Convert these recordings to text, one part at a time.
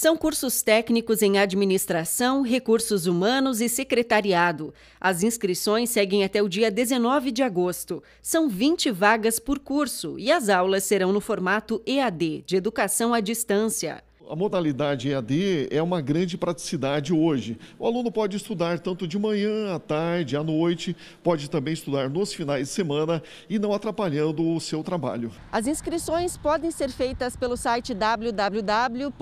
São cursos técnicos em administração, recursos humanos e secretariado. As inscrições seguem até o dia 19 de agosto. São 20 vagas por curso e as aulas serão no formato EAD, de educação à distância a modalidade EAD é uma grande praticidade hoje. O aluno pode estudar tanto de manhã, à tarde, à noite, pode também estudar nos finais de semana e não atrapalhando o seu trabalho. As inscrições podem ser feitas pelo site www.ead.senac.br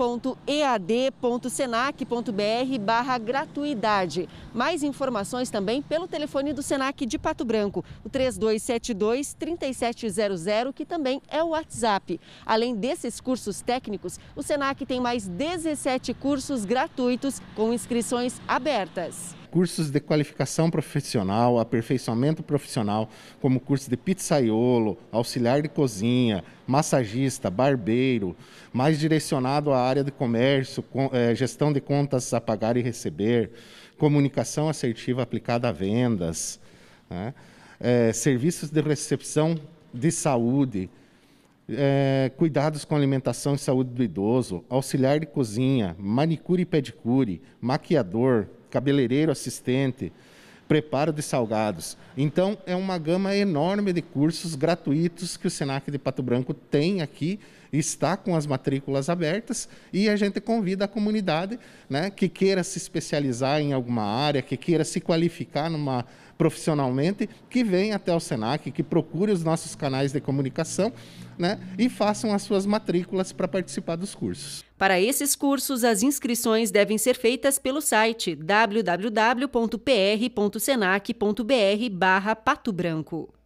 barra gratuidade. Mais informações também pelo telefone do Senac de Pato Branco, o 3272-3700, que também é o WhatsApp. Além desses cursos técnicos, o Senac tem tem mais 17 cursos gratuitos com inscrições abertas cursos de qualificação profissional, aperfeiçoamento profissional, como curso de pizzaiolo, auxiliar de cozinha, massagista, barbeiro, mais direcionado à área de comércio, eh, gestão de contas a pagar e receber, comunicação assertiva aplicada a vendas, né? é, serviços de recepção de saúde, é, cuidados com alimentação e saúde do idoso, auxiliar de cozinha, manicure e pedicure, maquiador, cabeleireiro assistente, preparo de salgados. Então, é uma gama enorme de cursos gratuitos que o SENAC de Pato Branco tem aqui, está com as matrículas abertas e a gente convida a comunidade né, que queira se especializar em alguma área, que queira se qualificar numa profissionalmente, que venha até o SENAC, que procure os nossos canais de comunicação né, e façam as suas matrículas para participar dos cursos. Para esses cursos, as inscrições devem ser feitas pelo site www.pr.senac.br/pato branco.